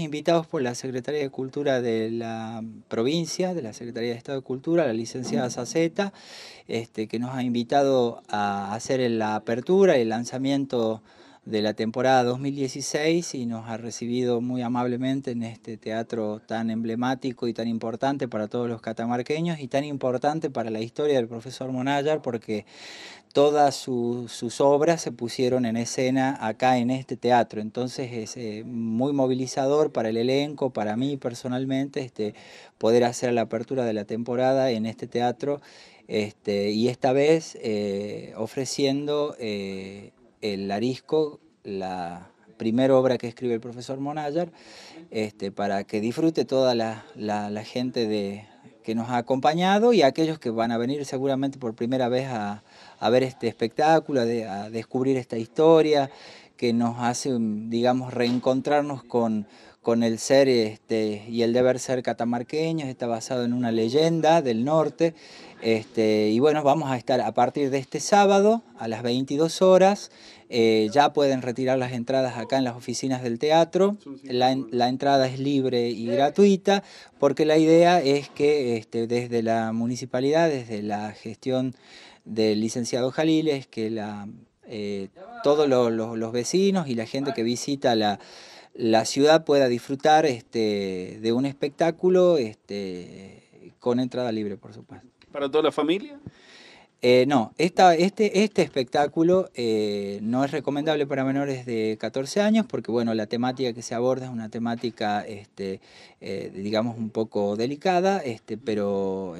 invitados por la Secretaría de Cultura de la mm, provincia, de la Secretaría de Estado de Cultura, la licenciada saceta este, que nos ha invitado a hacer la apertura y el lanzamiento de la temporada 2016 y nos ha recibido muy amablemente en este teatro tan emblemático y tan importante para todos los catamarqueños y tan importante para la historia del profesor Monayar porque todas sus obras se pusieron en escena acá en este teatro. Entonces es eh, muy movilizador para el elenco, para mí personalmente, este, poder hacer la apertura de la temporada en este teatro este, y esta vez eh, ofreciendo... Eh, el arisco, la primera obra que escribe el profesor Monayar, este, para que disfrute toda la, gente de, que nos ha acompañado y aquellos que van a venir seguramente por primera vez a, ver este espectáculo, de, a descubrir esta historia que nos hace, digamos, reencontrarnos con, con el ser este, y el deber ser catamarqueños, está basado en una leyenda del norte. Este, y bueno, vamos a estar a partir de este sábado a las 22 horas. Eh, ya pueden retirar las entradas acá en las oficinas del teatro. La, entrada es libre y gratuita porque la idea es que este, desde la municipalidad, desde la gestión del licenciado Jalil, es que la, eh, todos los vecinos y la gente que visita la la ciudad pueda disfrutar este, de un espectáculo este, con entrada libre, por supuesto. ¿Para toda la familia? Eh, no, este, este, espectáculo eh, no es recomendable para menores de 14 años porque, bueno, la temática que se aborda es una temática, este, eh, digamos, un poco delicada, este, pero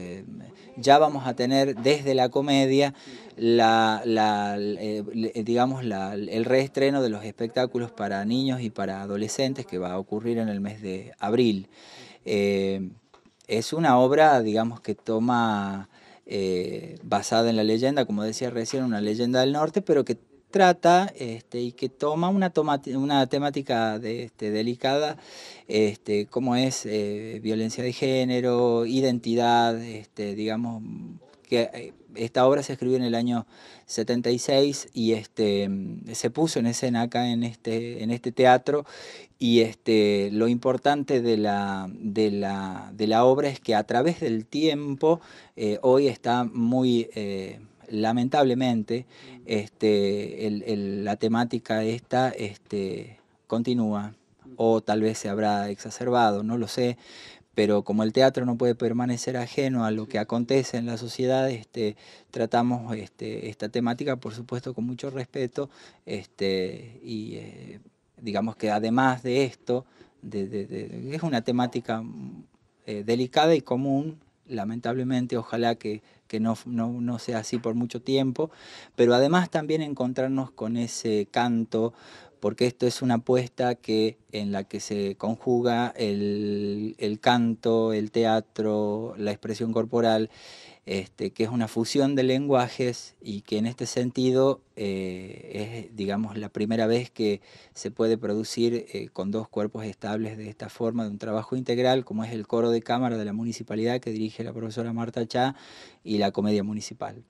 ya vamos a tener desde la comedia, digamos, el reestreno de los espectáculos para niños y para adolescentes que va a ocurrir en el mes de abril. es una obra, digamos, que toma... Eh, basada en la leyenda, como decía recién, una leyenda del norte, pero que trata este, y que toma una, una temática de, este, delicada este, como es eh, violencia de género, identidad, este, digamos eh, esta obra se escribió en el año 76 y este, se puso en escena acá en este, en este teatro y este, lo importante de la, de, la, de la obra es que a través del tiempo eh, hoy está muy... Eh, lamentablemente, mm. este, la temática esta este, continúa o tal vez se habrá exacerbado, no lo sé, pero como el teatro no puede permanecer ajeno a lo que acontece en la sociedad, este, tratamos este, esta temática, por supuesto, con mucho respeto, este, y eh, digamos que además de esto, es una temática eh, delicada y común lamentablemente, ojalá que, no, no, sea así por mucho tiempo, pero además también encontrarnos con ese canto, porque esto es una apuesta que, en la que se conjuga el, el canto, el teatro, la expresión corporal este, que es una fusión de lenguajes y que en este sentido eh, es, digamos, la primera vez que se puede producir eh, con dos cuerpos estables de esta forma, de un trabajo integral, como es el coro de cámara de la municipalidad que dirige la profesora Marta Chá y la comedia municipal.